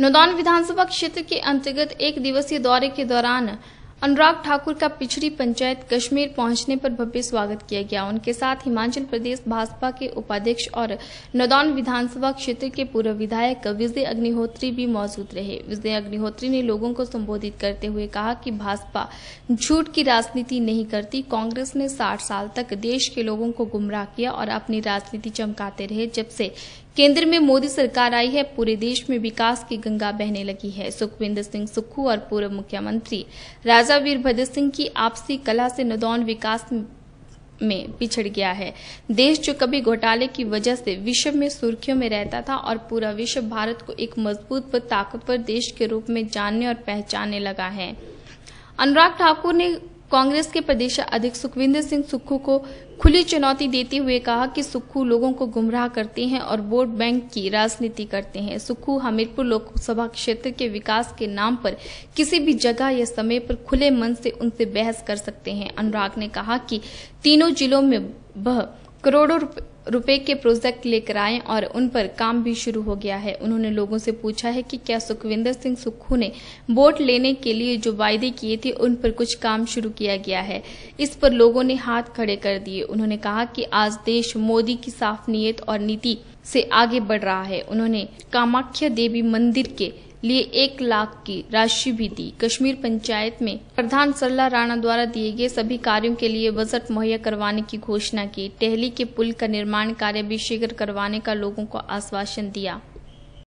नौदान विधानसभा क्षेत्र के अंतर्गत एक दिवसीय दौरे के दौरान अनुराग ठाकुर का पिछड़ी पंचायत कश्मीर पहुंचने पर भव्य स्वागत किया गया उनके साथ हिमाचल प्रदेश भाजपा के उपाध्यक्ष और नदौन विधानसभा क्षेत्र के पूर्व विधायक विजय अग्निहोत्री भी मौजूद रहे विजय अग्निहोत्री ने लोगों को संबोधित करते हुए कहा कि भाजपा झूठ की राजनीति नहीं करती कांग्रेस ने साठ साल तक देश के लोगों को गुमराह किया और अपनी राजनीति चमकाते रहे जब से केंद्र में मोदी सरकार आई है पूरे देश में विकास की गंगा बहने लगी है सुखविंदर सिंह सुक्खू और पूर्व मुख्यमंत्री राजा वीरभद्र सिंह की आपसी कला से नदौन विकास में पिछड़ गया है देश जो कभी घोटाले की वजह से विश्व में सुर्खियों में रहता था और पूरा विश्व भारत को एक मजबूत व ताकतवर देश के रूप में जानने और पहचानने लगा है अनुराग ठाकुर ने कांग्रेस के प्रदेश अध्यक्ष सुखविंदर सिंह सुक्खू को खुली चुनौती देते हुए कहा कि सुक्खू लोगों को गुमराह करते हैं और वोट बैंक की राजनीति करते हैं सुक्खू हमीरपुर लोकसभा क्षेत्र के विकास के नाम पर किसी भी जगह या समय पर खुले मन से उनसे बहस कर सकते हैं अनुराग ने कहा कि तीनों जिलों में वह करोड़ों रुपए रुपए के प्रोजेक्ट लेकर आए और उन पर काम भी शुरू हो गया है उन्होंने लोगों से पूछा है कि क्या सुखविंदर सिंह सुक्खू ने वोट लेने के लिए जो वायदे किए थे उन पर कुछ काम शुरू किया गया है इस पर लोगों ने हाथ खड़े कर दिए उन्होंने कहा कि आज देश मोदी की साफ नीयत और नीति से आगे बढ़ रहा है उन्होंने कामाख्या देवी मंदिर के लिए एक लाख की राशि भी दी कश्मीर पंचायत में प्रधान सरला राणा द्वारा दिए गए सभी कार्यों के लिए बजट मुहैया करवाने की घोषणा की टहली के पुल का निर्माण कार्य भी शीघ्र करवाने का लोगों को आश्वासन दिया